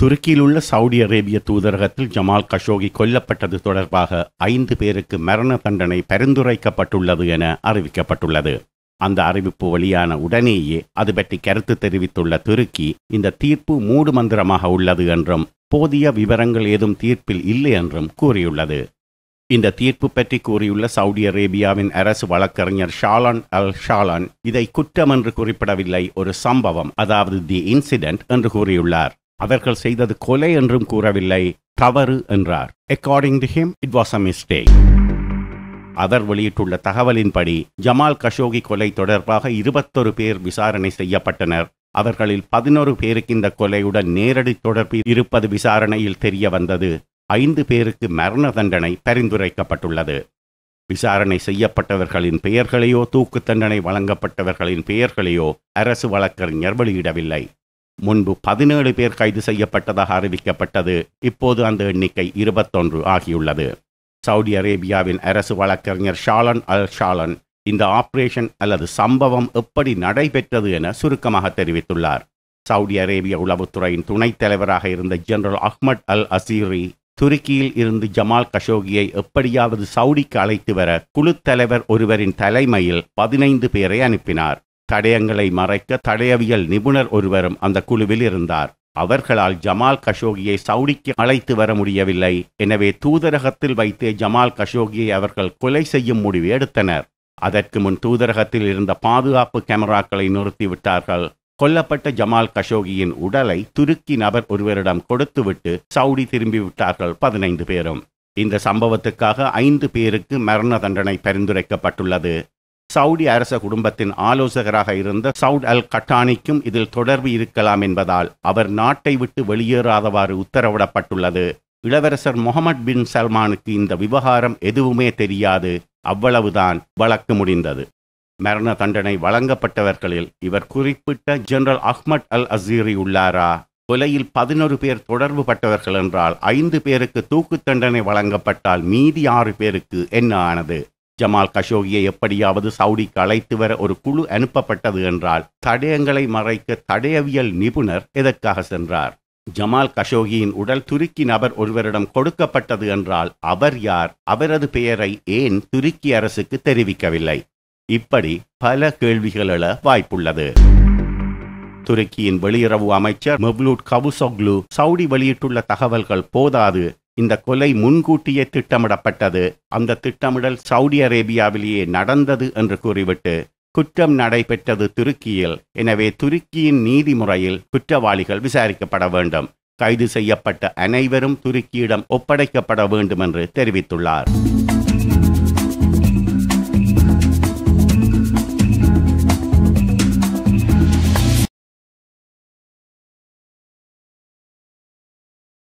துருக்கியிலுள்ள Saudi அரேபிய தூதரகத்தில் Jamal Khashoggi கொல்லப்பட்டது தொடர்பாக ஐந்து பேருக்கு மரண தண்டனை பரிந்துரைக்கப்பட்டுள்ளது என அறிவிக்கப்பட்டுள்ளது அந்த அறிவிப்பு வெளியான உடனேயே அது பற்றி கருத்து தெரிவித்துள்ள துருக்கி இந்த தீர்ப்பு மூடு மந்திரமாக உள்ளது என்றும் போதிய விவரங்கள் ஏதும் தீர்ப்பில் இல்லை என்றும் கூறியுள்ளது இந்த தீர்ப்பு பற்றி கூறியுள்ள சவுடி அரேபியாவின் அரசு வழக்கறிஞர் ஷாலான் அல் ஷாலான் இதை குற்றம் என்று குறிப்பிடவில்லை ஒரு சம்பவம் அதாவது தி இன்சிடென்ட் என்று கூறியுள்ளார் அவர்கள் செய்தது கொலை என்றும் கூறவில்லை தவறு என்றார் according to him it was a mistake அவர் வெளியிட்டுள்ள தகவலின்படி ஜமால் கஷோகி கொலை தொடர்பாக இருபத்தொரு பேர் விசாரணை செய்யப்பட்டனர் அவர்களில் பதினோரு பேருக்கு இந்த கொலையுடன் நேரடி தொடர்பு இருப்பது விசாரணையில் தெரிய வந்தது ஐந்து பேருக்கு மரண தண்டனை பரிந்துரைக்கப்பட்டுள்ளது விசாரணை செய்யப்பட்டவர்களின் பெயர்களையோ தூக்கு தண்டனை வழங்கப்பட்டவர்களின் பெயர்களையோ அரசு வழக்கறிஞர் வெளியிடவில்லை முன்பு பதினேழு பேர் கைது செய்யப்பட்டதாக அறிவிக்கப்பட்டது இப்போது அந்த எண்ணிக்கை இருபத்தொன்று ஆகியுள்ளது சவுதி அரேபியாவின் அரசு வழக்கறிஞர் ஷாலன் அல் ஷாலன் இந்த ஆபரேஷன் அல்லது சம்பவம் எப்படி நடைபெற்றது என சுருக்கமாக தெரிவித்துள்ளார் சவுதி அரேபிய உளவுத்துறையின் துணைத் தலைவராக இருந்த ஜெனரல் அஹ்மத் அல் அசீரி துருக்கியில் இருந்து ஜமால் கஷோகியை எப்படியாவது சவுடிக்கு அழைத்து வர குழு தலைவர் ஒருவரின் தலைமையில் பதினைந்து பேரை அனுப்பினார் தடயங்களை மறைக்க தடயவியல் நிபுணர் ஒருவரும் அந்த குழுவில் இருந்தார் அவர்களால் ஜமால் கஷோகியை சவுடிக்கு அழைத்து வர முடியவில்லை எனவே தூதரகத்தில் வைத்தே ஜமால் கஷோகியை அவர்கள் கொலை செய்யும் முடிவு எடுத்தனர் அதற்கு முன் தூதரகத்தில் இருந்த பாதுகாப்பு கேமராக்களை நிறுத்திவிட்டார்கள் கொல்லப்பட்ட ஜமால் கஷோகியின் உடலை துருக்கி நபர் ஒருவரிடம் கொடுத்துவிட்டு சவுடி திரும்பிவிட்டார்கள் பதினைந்து பேரும் இந்த சம்பவத்துக்காக ஐந்து பேருக்கு மரண தண்டனை பரிந்துரைக்கப்பட்டுள்ளது சவுடி அரச குடும்பத்தின் ஆலோசகராக இருந்த சவுட் அல் கட்டானிக்கும் இதில் தொடர்பு இருக்கலாம் என்பதால் அவர் நாட்டை விட்டு வெளியேறாதவாறு உத்தரவிடப்பட்டுள்ளது இளவரசர் முகமது பின் சல்மானுக்கு இந்த விவகாரம் எதுவுமே தெரியாது அவ்வளவுதான் வழக்கு முடிந்தது மரண தண்டனை வழங்கப்பட்டவர்களில் இவர் குறிப்பிட்ட ஜெனரல் அஹ்மத் அல் அசீரி உள்ளாரா கொலையில் பதினொரு பேர் தொடர்பு பட்டவர்கள் என்றால் ஐந்து பேருக்கு தூக்கு தண்டனை வழங்கப்பட்டால் மீதி ஆறு பேருக்கு என்ன ஆனது ஜமால் கஷோகியை எப்படியாவது சவுடிக்கு அழைத்து வர ஒரு குழு அனுப்பப்பட்டது என்றால் தடயங்களை மறைக்க தடயவியல் நிபுணர் எதற்காக சென்றார் ஜமால் கஷோகியின் உடல் துருக்கி நபர் ஒருவரிடம் கொடுக்கப்பட்டது என்றால் அவர் யார் அவரது பெயரை ஏன் துருக்கி அரசுக்கு தெரிவிக்கவில்லை இப்படி பல கேள்விகள் எழ வாய்ப்புள்ளது துருக்கியின் வெளியுறவு அமைச்சர் மெப்லூட் கவுசோக்லு சவுடி வெளியிட்டுள்ள தகவல்கள் போதாது இந்த கொலை முன்கூட்டியே திட்டமிடப்பட்டது அந்த திட்டமிடல் சவுதி அரேபியாவிலேயே நடந்தது என்று கூறிவிட்டு குற்றம் நடைபெற்றது துருக்கியில் எனவே துருக்கியின் நீதிமுறையில் குற்றவாளிகள் விசாரிக்கப்பட வேண்டும் கைது செய்யப்பட்ட அனைவரும் துருக்கியிடம் ஒப்படைக்கப்பட வேண்டும் என்று தெரிவித்துள்ளார்